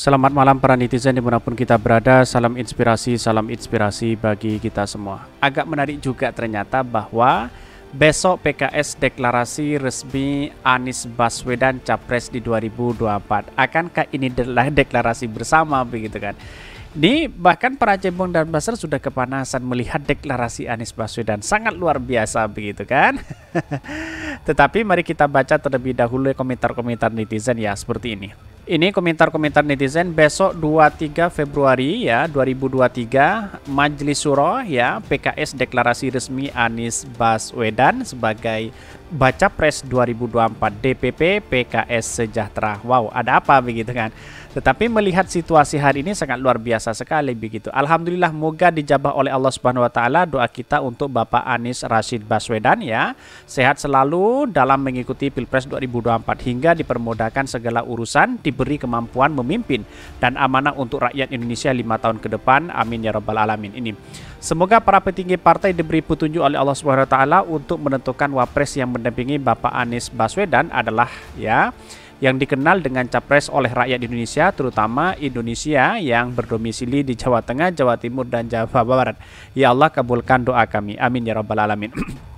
Selamat malam para netizen dimanapun kita berada Salam inspirasi, salam inspirasi bagi kita semua Agak menarik juga ternyata bahwa Besok PKS deklarasi resmi Anies Baswedan Capres di 2024 Akankah ini adalah deklarasi bersama begitu kan ini bahkan para cebong dan basar sudah kepanasan melihat deklarasi Anies Baswedan sangat luar biasa begitu kan. Tetapi mari kita baca terlebih dahulu komentar-komentar netizen ya seperti ini. Ini komentar-komentar netizen besok 23 Februari ya 2023 Majelis Suro ya PKS deklarasi resmi Anies Baswedan sebagai Baca Pres 2024 DPP PKS Sejahtera. Wow, ada apa begitu kan? Tetapi melihat situasi hari ini sangat luar biasa sekali begitu. Alhamdulillah moga dijabah oleh Allah Subhanahu wa taala doa kita untuk Bapak Anies Rashid Baswedan ya. Sehat selalu dalam mengikuti Pilpres 2024 hingga dipermudahkan segala urusan, diberi kemampuan memimpin dan amanah untuk rakyat Indonesia lima tahun ke depan. Amin ya rabbal alamin. Ini semoga para petinggi partai diberi petunjuk oleh Allah Subhanahu wa taala untuk menentukan wapres yang mendampingi Bapak Anies Baswedan adalah ya yang dikenal dengan capres oleh rakyat Indonesia, terutama Indonesia yang berdomisili di Jawa Tengah, Jawa Timur, dan Jawa Barat. Ya Allah, kabulkan doa kami. Amin ya Rabbal 'Alamin.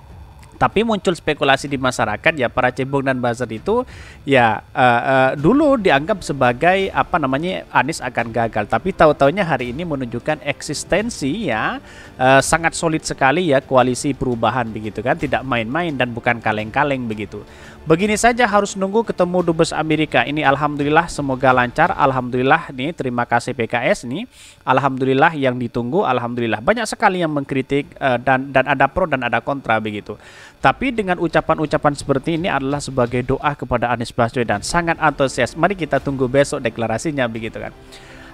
Tapi muncul spekulasi di masyarakat ya para cebong dan buzzer itu ya uh, uh, dulu dianggap sebagai apa namanya Anies akan gagal. Tapi tahu-taunya hari ini menunjukkan eksistensi ya uh, sangat solid sekali ya koalisi perubahan begitu kan. Tidak main-main dan bukan kaleng-kaleng begitu. Begini saja harus nunggu ketemu dubes Amerika. Ini alhamdulillah semoga lancar. Alhamdulillah nih terima kasih PKS nih. Alhamdulillah yang ditunggu alhamdulillah banyak sekali yang mengkritik uh, dan dan ada pro dan ada kontra begitu. Tapi dengan ucapan-ucapan seperti ini adalah sebagai doa kepada Anies Baswedan. Sangat antusias. Mari kita tunggu besok deklarasinya begitu kan.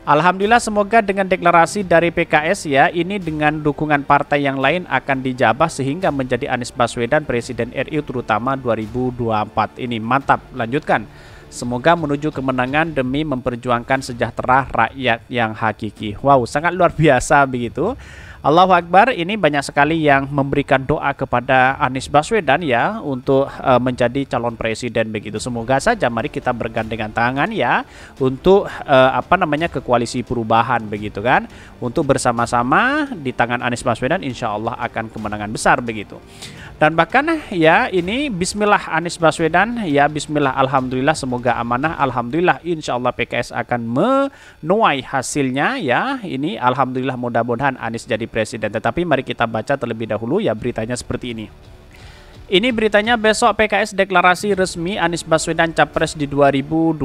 Alhamdulillah semoga dengan deklarasi dari PKS ya ini dengan dukungan partai yang lain akan dijabah sehingga menjadi Anies Baswedan Presiden RI terutama 2024 ini mantap lanjutkan Semoga menuju kemenangan demi memperjuangkan sejahtera rakyat yang hakiki. Wow, sangat luar biasa begitu. Allahu Akbar ini banyak sekali yang memberikan doa kepada Anies Baswedan ya untuk uh, menjadi calon presiden begitu. Semoga saja mari kita bergandengan tangan ya untuk uh, apa namanya ke koalisi perubahan begitu kan. Untuk bersama-sama di tangan Anies Baswedan insya Allah akan kemenangan besar begitu. Dan bahkan ya ini Bismillah Anies Baswedan ya Bismillah Alhamdulillah semoga amanah Alhamdulillah Insya Allah PKS akan menuai hasilnya ya ini Alhamdulillah mudah-mudahan Anies jadi presiden. Tetapi mari kita baca terlebih dahulu ya beritanya seperti ini. Ini beritanya besok PKS deklarasi resmi Anies Baswedan capres di 2024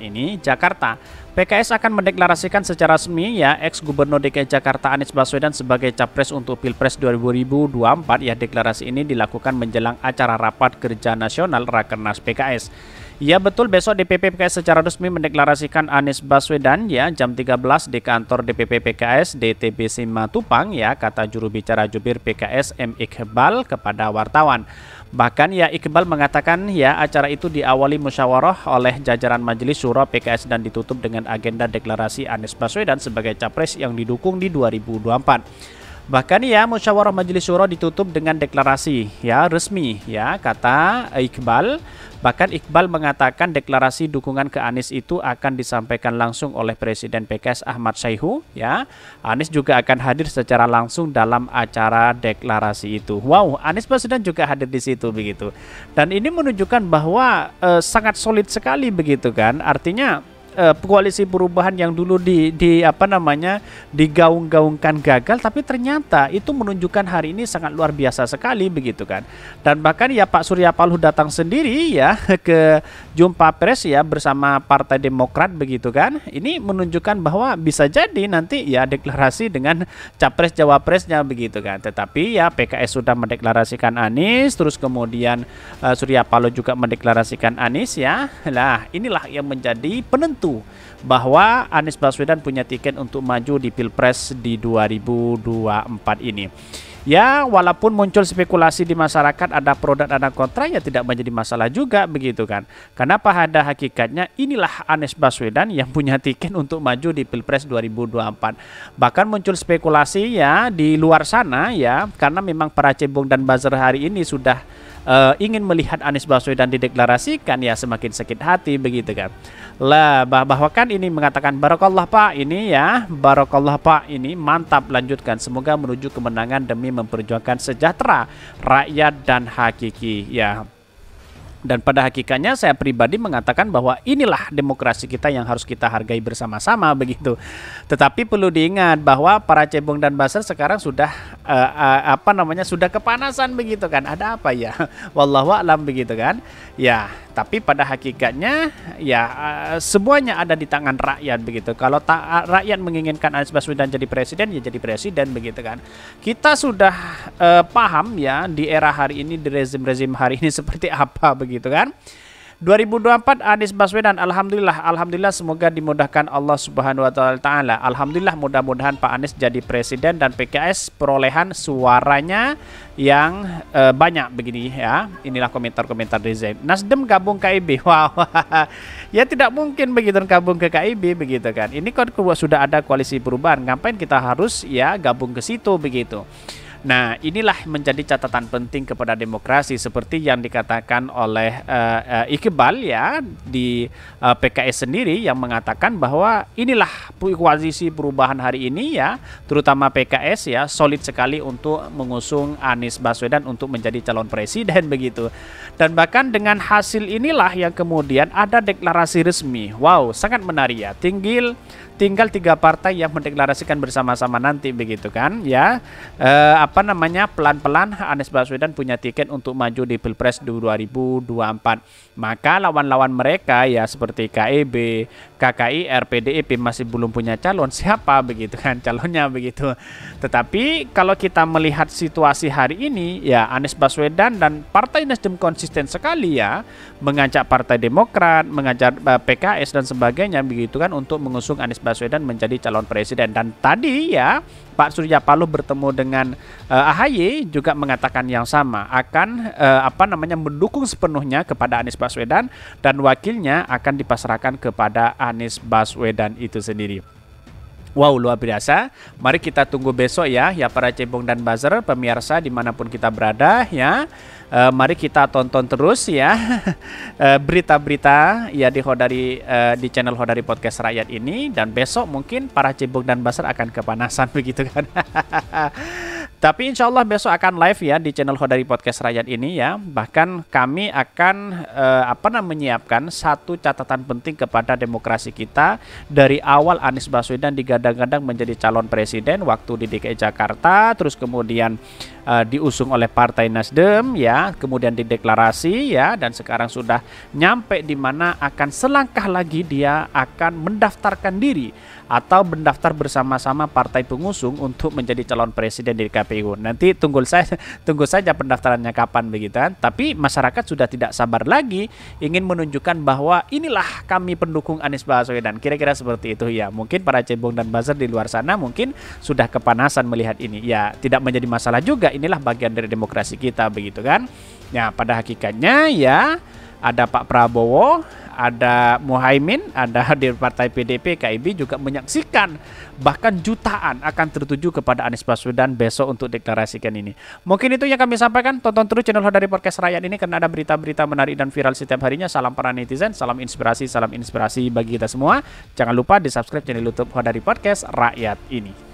ini Jakarta. PKS akan mendeklarasikan secara resmi ya ex Gubernur DKI Jakarta Anies Baswedan sebagai capres untuk Pilpres 2024 ya deklarasi ini dilakukan menjelang acara rapat kerja nasional Rakernas PKS. Ya betul besok DPP PKS secara resmi mendeklarasikan Anies Baswedan ya jam 13 di kantor DPP PKS DTB Simatupang. ya kata juru bicara jubir PKS M Iqbal kepada wartawan. Bahkan ya Iqbal mengatakan ya acara itu diawali musyawarah oleh jajaran Majelis Syuro PKS dan ditutup dengan agenda deklarasi Anies Baswedan sebagai capres yang didukung di 2024. Bahkan ya musyawarah Majelis Syuro ditutup dengan deklarasi ya resmi ya kata Iqbal. Bahkan Iqbal mengatakan deklarasi dukungan ke Anies itu akan disampaikan langsung oleh Presiden PKS Ahmad Syaihu ya. Anies juga akan hadir secara langsung dalam acara deklarasi itu. Wow, Anies Presiden juga hadir di situ begitu. Dan ini menunjukkan bahwa eh, sangat solid sekali begitu kan. Artinya uh, koalisi perubahan yang dulu di di apa namanya digaung-gaungkan gagal tapi ternyata itu menunjukkan hari ini sangat luar biasa sekali begitu kan. Dan bahkan ya Pak Surya Paloh datang sendiri ya ke jumpa pres ya bersama Partai Demokrat begitu kan. Ini menunjukkan bahwa bisa jadi nanti ya deklarasi dengan capres cawapresnya begitu kan. Tetapi ya PKS sudah mendeklarasikan Anies terus kemudian uh, Surya Paloh juga mendeklarasikan Anies ya. Nah, inilah yang menjadi penentu bahwa Anies Baswedan punya tiket untuk maju di Pilpres di 2024 ini. Ya, walaupun muncul spekulasi di masyarakat ada produk dan ada kontra ya tidak menjadi masalah juga begitu kan. Kenapa ada hakikatnya inilah Anies Baswedan yang punya tiket untuk maju di Pilpres 2024. Bahkan muncul spekulasi ya di luar sana ya karena memang para cebong dan buzzer hari ini sudah uh, ingin melihat Anies Baswedan dideklarasikan ya semakin sakit hati begitu kan. Lah bah bahwa kan ini mengatakan barokallah Pak ini ya, barokallah Pak ini mantap lanjutkan semoga menuju kemenangan demi memperjuangkan sejahtera rakyat dan hakiki ya dan pada hakikatnya saya pribadi mengatakan bahwa inilah demokrasi kita yang harus kita hargai bersama-sama begitu. Tetapi perlu diingat bahwa para cebong dan baser sekarang sudah uh, uh, apa namanya sudah kepanasan begitu kan ada apa ya wallahu alam begitu kan ya tapi pada hakikatnya ya uh, semuanya ada di tangan rakyat begitu kalau ta rakyat menginginkan Anies Baswedan jadi presiden ya jadi presiden begitu kan kita sudah uh, paham ya di era hari ini di rezim-rezim hari ini seperti apa begitu kan 2024 Anies Baswedan alhamdulillah alhamdulillah semoga dimudahkan Allah Subhanahu wa taala. Alhamdulillah mudah-mudahan Pak Anies jadi presiden dan PKS perolehan suaranya yang e, banyak begini ya. Inilah komentar-komentar dari Zain. Nasdem gabung KIB. Wow. ya tidak mungkin begitu gabung ke KIB begitu kan. Ini kan sudah ada koalisi perubahan, ngapain kita harus ya gabung ke situ begitu. Nah, inilah menjadi catatan penting kepada demokrasi seperti yang dikatakan oleh uh, uh, Iqbal ya di uh, eh, PKS sendiri yang mengatakan bahwa inilah koalisi perubahan hari ini ya, terutama PKS ya solid sekali untuk mengusung Anies Baswedan untuk menjadi calon presiden begitu. Dan bahkan dengan hasil inilah yang kemudian ada deklarasi resmi. Wow, sangat menarik ya. Tinggil tinggal tiga partai yang mendeklarasikan bersama-sama nanti begitu kan ya e, apa namanya pelan-pelan Anies Baswedan punya tiket untuk maju di Pilpres 2024 maka lawan-lawan mereka ya seperti KEB KKI, RPDIP masih belum punya calon, siapa begitu kan calonnya begitu. Tetapi kalau kita melihat situasi hari ini, ya Anies Baswedan dan Partai Nasdem konsisten sekali ya mengajak Partai Demokrat, mengajak eh, PKS dan sebagainya begitu kan untuk mengusung Anies Baswedan menjadi calon presiden. Dan tadi ya Pak Surya Paloh bertemu dengan uh, eh, AHY juga mengatakan yang sama akan uh, apa namanya mendukung sepenuhnya kepada Anies Baswedan dan wakilnya akan dipasarkan kepada A Anies Baswedan itu sendiri. Wow, luar biasa. Mari kita tunggu besok ya, ya para cebong dan buzzer, pemirsa dimanapun kita berada ya. E, mari kita tonton terus ya eh, berita-berita ya di Hodari e, di channel Hodari Podcast Rakyat ini dan besok mungkin para cebong dan buzzer akan kepanasan begitu kan. Tapi insya Allah besok akan live ya di channel Hodari Podcast Rakyat ini ya. Bahkan kami akan eh, apa namanya menyiapkan satu catatan penting kepada demokrasi kita dari awal Anies Baswedan digadang-gadang menjadi calon presiden waktu di DKI Jakarta, terus kemudian uh, diusung oleh Partai Nasdem ya, kemudian dideklarasi ya dan sekarang sudah nyampe di mana akan selangkah lagi dia akan mendaftarkan diri atau mendaftar bersama-sama partai pengusung untuk menjadi calon presiden di KPU. Nanti tunggu saya tunggu saja pendaftarannya kapan begitu kan. Tapi masyarakat sudah tidak sabar lagi ingin menunjukkan bahwa inilah kami pendukung Anies Baswedan. Kira-kira seperti itu ya. Mungkin para cebong dan buzzer di luar sana mungkin sudah kepanasan melihat ini. Ya, tidak menjadi masalah juga Ya, inilah bagian dari demokrasi kita begitu kan. Ya pada hakikatnya ya ada Pak Prabowo, ada Muhaimin, ada di Partai PDP, KIB juga menyaksikan bahkan jutaan akan tertuju kepada Anies Baswedan besok untuk deklarasikan ini. Mungkin itu yang kami sampaikan. Tonton terus channel dari Podcast Rakyat ini karena ada berita-berita menarik dan viral setiap harinya. Salam para netizen, salam inspirasi, salam inspirasi bagi kita semua. Jangan lupa di subscribe channel YouTube dari Podcast Rakyat ini.